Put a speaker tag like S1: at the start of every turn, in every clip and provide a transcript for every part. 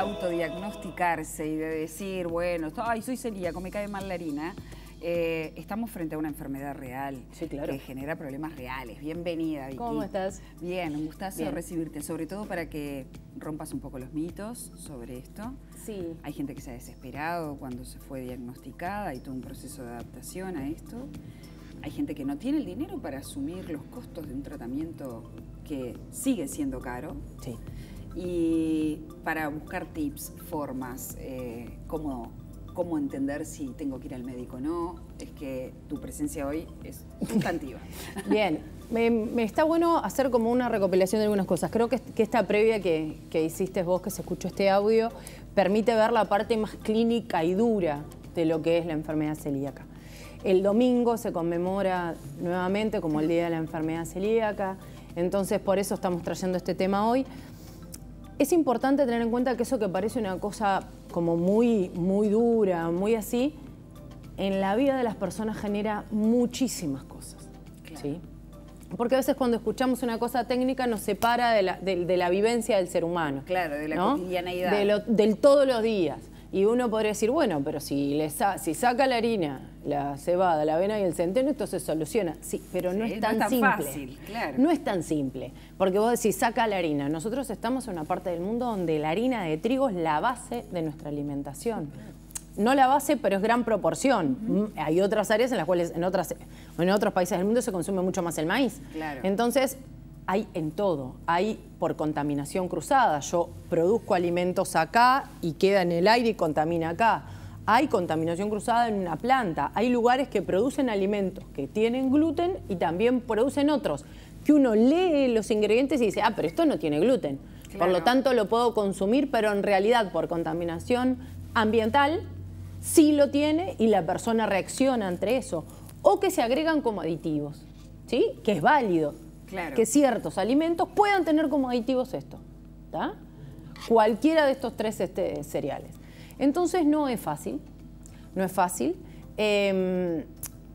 S1: autodiagnosticarse y de decir, bueno, ay, soy celíaco, me cae mal la harina, eh, estamos frente a una enfermedad real que genera problemas reales. Bienvenida, Vicky. ¿Cómo estás? Bien, un gustazo recibirte, sobre todo para que rompas un poco los mitos sobre esto. Sí. Hay gente que se ha desesperado cuando se fue diagnosticada y tuvo un proceso de adaptación a esto. Hay gente que no tiene el dinero para asumir los costos de un tratamiento que sigue siendo caro. Sí y para buscar tips, formas, eh, cómo, entender si tengo que ir al médico o no, es que tu presencia hoy es sustantiva.
S2: Bien, me, está bueno hacer como una recopilación de algunas cosas. Creo que, esta previa que, hiciste vos, que se escuchó este audio, permite ver la parte más clínica y dura de lo que es la enfermedad celíaca. El domingo se conmemora nuevamente como el Día de la Enfermedad Celíaca, entonces por eso estamos trayendo este tema hoy. Es importante tener en cuenta que eso que parece una cosa como muy, muy dura, muy así, en la vida de las personas genera muchísimas cosas. Porque a veces cuando escuchamos una cosa técnica nos separa de la, vivencia del ser humano. Claro, de la vida, cotidianeidad. del todos los días. Y uno podría decir, bueno, pero si, le si saca la harina, la cebada, la avena y el centeno, esto se soluciona. Sí, pero no es tan, no tan simple. Fácil, No es tan simple. Porque vos decís, saca la harina. Nosotros estamos en una parte del mundo donde la harina de trigo es la base de nuestra alimentación. No la base, pero es gran proporción. Mm, hay otras áreas en las cuales, en, otras, en otros países del mundo se consume mucho más el maíz. Claro. Entonces, hay en todo, hay por contaminación cruzada. Yo produzco alimentos acá y queda en el aire y contamina acá. Hay contaminación cruzada en una planta, hay lugares que producen alimentos que tienen gluten y también producen otros, que uno lee los ingredientes y dice, ah, pero esto no tiene gluten. Por lo tanto lo puedo consumir, pero en realidad por contaminación ambiental sí lo tiene y la persona reacciona entre eso. O que se agregan como aditivos, ¿sí? Que es válido que ciertos alimentos puedan tener como aditivos esto, cualquiera de estos tres este, cereales. Entonces no es fácil, no es fácil. Em,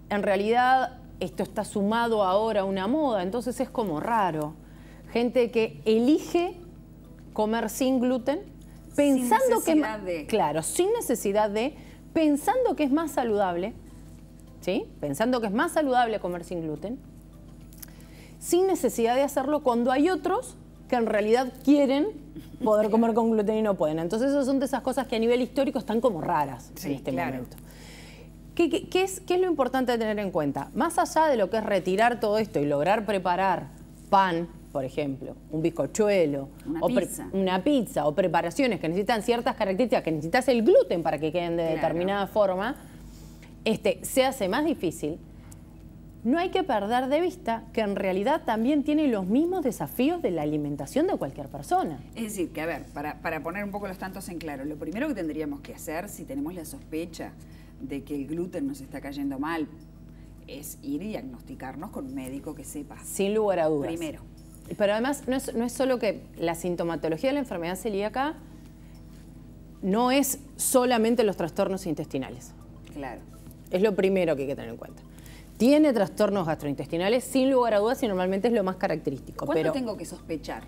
S2: en realidad esto está sumado ahora a una moda, entonces es como raro. Gente que elige comer sin gluten, pensando sin que de. claro, sin necesidad de, pensando que es más saludable, ¿sí? Pensando que es más saludable comer sin gluten, sin necesidad de hacerlo cuando hay otros que en realidad quieren poder comer con gluten y no pueden. Entonces, esas son de esas cosas que a nivel histórico están como raras en este momento. ¿Qué, es, ¿Qué es lo importante de tener en cuenta? Más allá de lo que es retirar todo esto y lograr preparar pan, por ejemplo, un bizcochuelo, una, pizza. una pizza o preparaciones que necesitan ciertas características, que necesitas el gluten para que queden de determinada forma, este, se hace más difícil no hay que perder de vista que en realidad también tiene los mismos desafíos de la alimentación de cualquier persona.
S1: Es decir, que a ver, para, poner un poco los tantos en claro, lo primero que tendríamos que hacer si tenemos la sospecha de que el gluten nos está cayendo mal es ir y diagnosticarnos con un médico que sepa.
S2: Sin lugar a dudas. Primero. Pero además no es, no es solo que la sintomatología de la enfermedad celíaca no es solamente los trastornos intestinales. Claro. Es lo primero que hay que tener en cuenta tiene trastornos gastrointestinales, sin lugar a dudas, y normalmente es lo más característico. ¿Cuándo tengo
S1: que sospechar?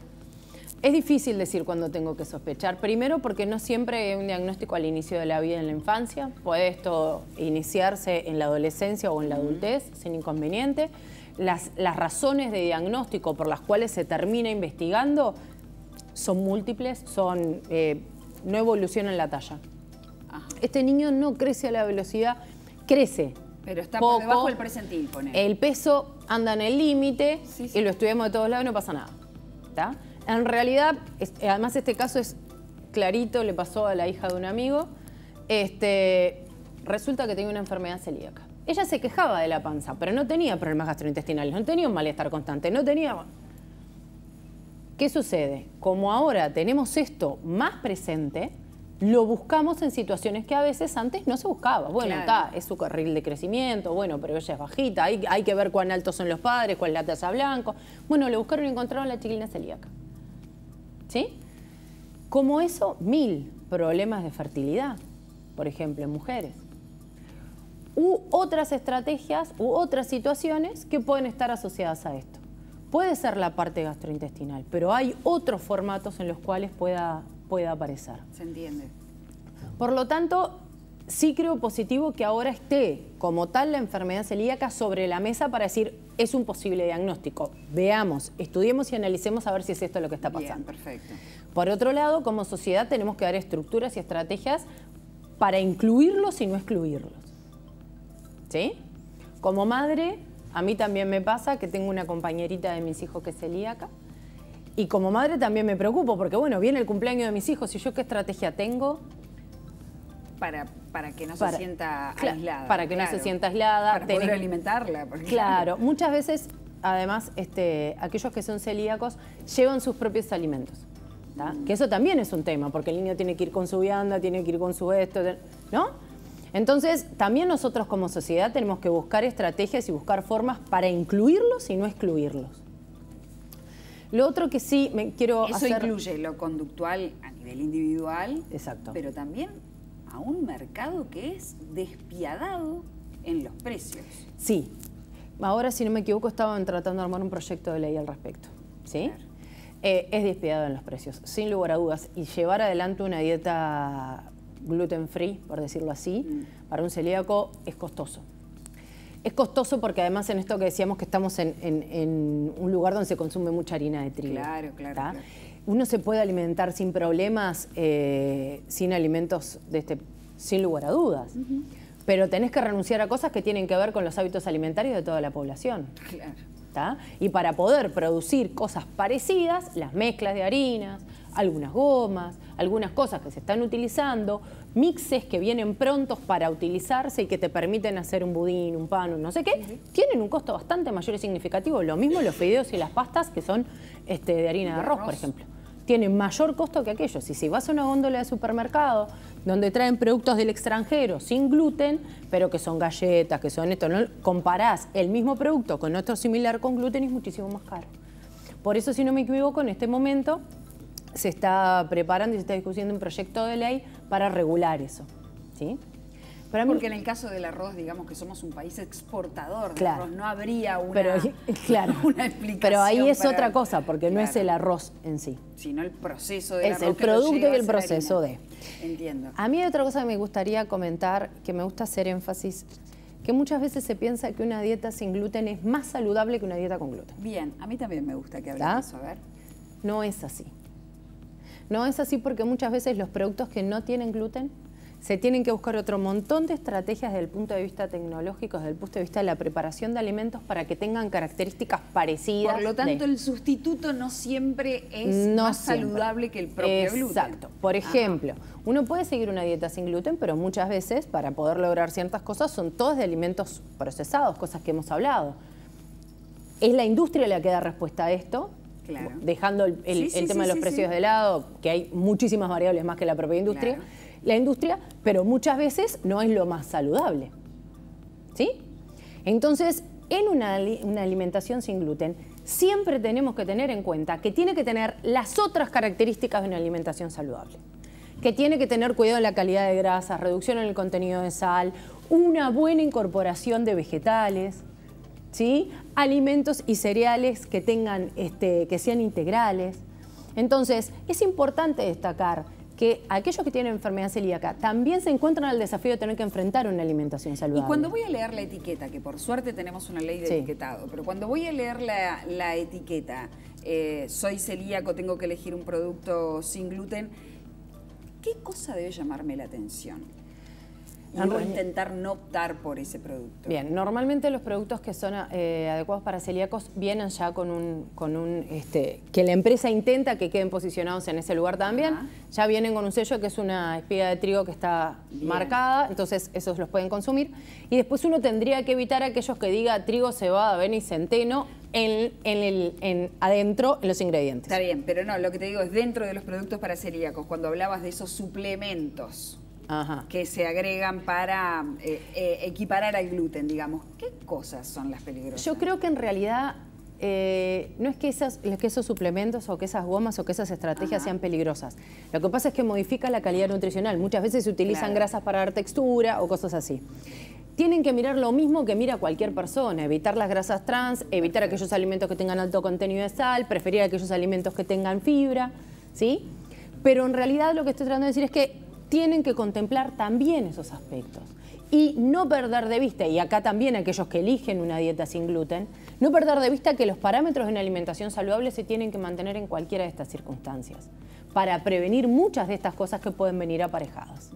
S2: Es difícil decir cuándo tengo que sospechar. Primero, porque no siempre hay un diagnóstico al inicio de la vida en la infancia. Puede esto iniciarse en la adolescencia o en la adultez, sin inconveniente. Las, razones de diagnóstico por las cuales se termina investigando son múltiples, son eh, no evolucionan la talla. Este niño no crece a la velocidad, crece,
S1: pero está por debajo del El
S2: peso anda en el límite y lo estudiamos de todos lados y no pasa nada. ¿Está? En realidad, eh, además este caso es clarito, le pasó a la hija de un amigo. Este, resulta que tenía una enfermedad celíaca. Ella se quejaba de la panza, pero no tenía problemas gastrointestinales, no tenía un malestar constante, no tenía... ¿Qué sucede? Como ahora tenemos esto más presente, lo buscamos en situaciones que a veces antes no se buscaba. Bueno, está, es su carril de crecimiento, bueno, pero ella es bajita, hay, hay, que ver cuán altos son los padres, cuál es la tasa blanco. Bueno, lo buscaron y encontraron la chiquilina celíaca. ¿Sí? Como eso, mil problemas de fertilidad, por ejemplo, en mujeres. U otras estrategias u otras situaciones que pueden estar asociadas a esto. Puede ser la parte gastrointestinal, pero hay otros formatos en los cuales pueda pueda aparecer. Se entiende. Por lo tanto, sí creo positivo que ahora esté como tal la enfermedad celíaca sobre la mesa para decir es un posible diagnóstico. Veamos, estudiemos y analicemos a ver si es esto lo que está pasando. perfecto. Por otro lado, como sociedad tenemos que dar estructuras y estrategias para incluirlos y no excluirlos. ¿Sí? Como madre, a mí también me pasa que tengo una compañerita de mis hijos que es celíaca. Y como madre también me preocupo, porque bueno, viene el cumpleaños de mis hijos y yo qué estrategia tengo
S1: para, para que no se sienta aislada. Para que no se sienta
S2: aislada. Para poder alimentarla. Porque... Claro, muchas veces, además, este, aquellos que son celíacos llevan sus propios alimentos. Mm. Que eso también es un tema, porque el niño tiene que ir con su vianda, tiene que ir con su esto, ¿no? Entonces, también nosotros como sociedad tenemos que buscar estrategias y buscar formas para incluirlos y no excluirlos. Lo otro que sí me quiero Eso incluye
S1: lo conductual a nivel individual.
S2: Exacto. Pero
S1: también a un mercado que es despiadado en los precios.
S2: Sí. Ahora, si no me equivoco, estaban tratando de armar un proyecto de ley al respecto. ¿Sí? Eh, es despiadado en los precios, sin lugar a dudas. Y llevar adelante una dieta gluten free, por decirlo así, mm. para un celíaco es costoso. Es costoso porque además en esto que decíamos que estamos en, un lugar donde se consume mucha harina de trigo. Claro, claro. Uno se puede alimentar sin problemas, eh, sin alimentos de este, sin lugar a dudas. Pero tenés que renunciar a cosas que tienen que ver con los hábitos alimentarios de toda la población. Claro. Y para poder producir cosas parecidas, las mezclas de harinas, algunas gomas, algunas cosas que se están utilizando, mixes que vienen prontos para utilizarse y que te permiten hacer un budín, un pan, no sé qué, tienen un costo bastante mayor y significativo. Lo mismo los fideos y las pastas que son este, de harina de arroz, por ejemplo tienen mayor costo que aquellos. Y si vas a una góndola de supermercado donde traen productos del extranjero sin gluten, pero que son galletas, que son esto, ¿no? comparás el mismo producto con otro similar con gluten y es muchísimo más caro. Por eso, si no me equivoco, en este momento se está preparando y se está discutiendo un proyecto de ley para regular eso. ¿sí?
S1: Porque en el caso del arroz, digamos que somos un país exportador claro, no habría una,
S2: claro, explicación. Pero ahí es otra cosa, porque no es el arroz en sí.
S1: Sino el proceso de es arroz. el producto y el proceso de. Entiendo.
S2: A mí hay otra cosa que me gustaría comentar, que me gusta hacer énfasis, que muchas veces se piensa que una dieta sin gluten es más saludable que una dieta con gluten.
S1: Bien, a mí también me gusta
S2: que hablemos, a ver. No es así. No es así porque muchas veces los productos que no tienen gluten se tienen que buscar otro montón de estrategias desde el punto de vista tecnológico, desde el punto de vista de la preparación de alimentos para que tengan características parecidas. Por lo tanto, el
S1: sustituto no siempre es más saludable que el propio gluten. Exacto.
S2: Por ejemplo, uno puede seguir una dieta sin gluten, pero muchas veces para poder lograr ciertas cosas son todos de alimentos procesados, cosas que hemos hablado. Es la industria la que da respuesta a esto dejando el, tema de los precios de lado, que hay muchísimas variables más que la propia industria, la industria, pero muchas veces no es lo más saludable. ¿Sí? Entonces, en una, alimentación sin gluten, siempre tenemos que tener en cuenta que tiene que tener las otras características de una alimentación saludable que tiene que tener cuidado en la calidad de grasas, reducción en el contenido de sal, una buena incorporación de vegetales, ¿sí? alimentos y cereales que, tengan, este, que sean integrales. Entonces, es importante destacar que aquellos que tienen enfermedad celíaca también se encuentran al desafío de tener que enfrentar una alimentación saludable. Y cuando
S1: voy a leer la etiqueta, que por suerte tenemos una ley de etiquetado, pero cuando voy a leer la, etiqueta, eh, soy celíaco, tengo que elegir un producto sin gluten, ¿qué cosa debe llamarme la atención? y intentar no optar por ese producto.
S2: Bien, normalmente los productos que son eh, adecuados para celíacos vienen ya con un, con un este, que la empresa intenta que queden posicionados en ese lugar también. Ya vienen con un sello que es una espiga de trigo que está marcada, entonces esos los pueden consumir. Y después uno tendría que evitar aquellos que diga trigo, cebada, avena y centeno en, el, adentro en los ingredientes.
S1: Está bien, pero no, lo que te digo es dentro de los productos para celíacos, cuando hablabas de esos suplementos que se agregan para eh, eh, equiparar al gluten, digamos. ¿Qué cosas son las peligrosas?
S2: Yo creo que en realidad eh, no es que, esos suplementos o que esas gomas o que esas estrategias sean peligrosas. Lo que pasa es que modifica la calidad nutricional. Muchas veces se utilizan grasas para dar textura o cosas así. Tienen que mirar lo mismo que mira cualquier persona, evitar las grasas trans, evitar aquellos alimentos que tengan alto contenido de sal, preferir aquellos alimentos que tengan fibra, ¿sí? Pero en realidad lo que estoy tratando de decir es que tienen que contemplar también esos aspectos. Y no perder de vista, y acá también aquellos que eligen una dieta sin gluten, no perder de vista que los parámetros de una alimentación saludable se tienen que mantener en cualquiera de estas circunstancias, para prevenir muchas de estas cosas que pueden venir aparejadas.